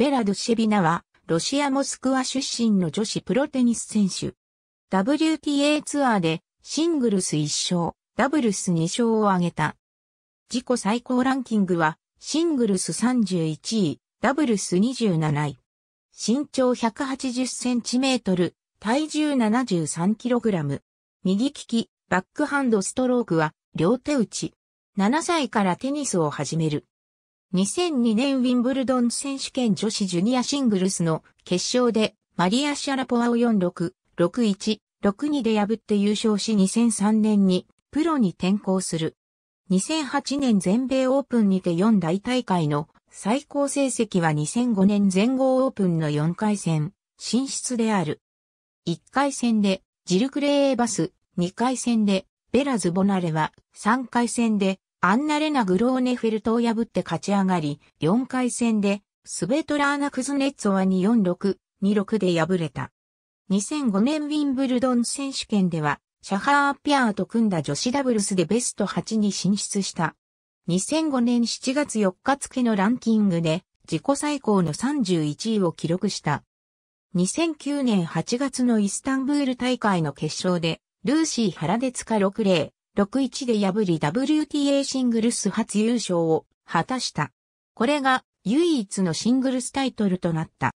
ベラ・ドシェビナは、ロシア・モスクワ出身の女子プロテニス選手。WTA ツアーで、シングルス1勝、ダブルス2勝を挙げた。自己最高ランキングは、シングルス31位、ダブルス27位。身長180センチメートル、体重73キログラム。右利き、バックハンドストロークは、両手打ち。7歳からテニスを始める。2002年ウィンブルドン選手権女子ジュニアシングルスの決勝でマリア・シャラポワを46、61、62で破って優勝し2003年にプロに転向する。2008年全米オープンにて4大大会の最高成績は2005年全豪オープンの4回戦進出である。1回戦でジル・クレーバス、2回戦でベラ・ズボナレは3回戦でアンナレナ・グローネフェルトを破って勝ち上がり、4回戦で、スベトラーナ・クズネッツォは246、26で敗れた。2005年ウィンブルドン選手権では、シャハー・ピアーと組んだ女子ダブルスでベスト8に進出した。2005年7月4日付のランキングで、自己最高の31位を記録した。2009年8月のイスタンブール大会の決勝で、ルーシー・ハラデツカ6例、6-1で破り WTA シングルス初優勝を果たした。これが唯一のシングルスタイトルとなった。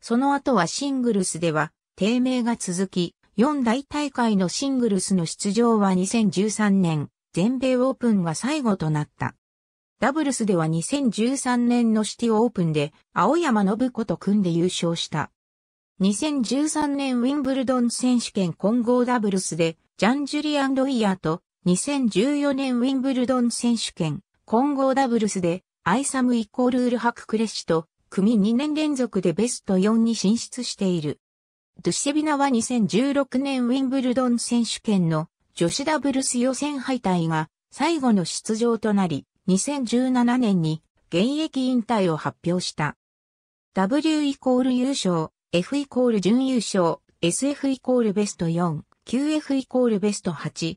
その後はシングルスでは低迷が続き、4大大会のシングルスの出場は2013年、全米オープンが最後となった。ダブルスでは2013年のシティオープンで青山信子と組んで優勝した。2013年ウィンブルドン選手権混合ダブルスでジャンジュリアン・ロイヤーと2014年ウィンブルドン選手権混合ダブルスでアイサムイコールールハククレシと組2年連続でベスト4に進出している。ドゥシェビナは2016年ウィンブルドン選手権の女子ダブルス予選敗退が最後の出場となり、2017年に現役引退を発表した。W イコール優勝、F イコール準優勝、SF イコールベスト4、QF イコールベスト8、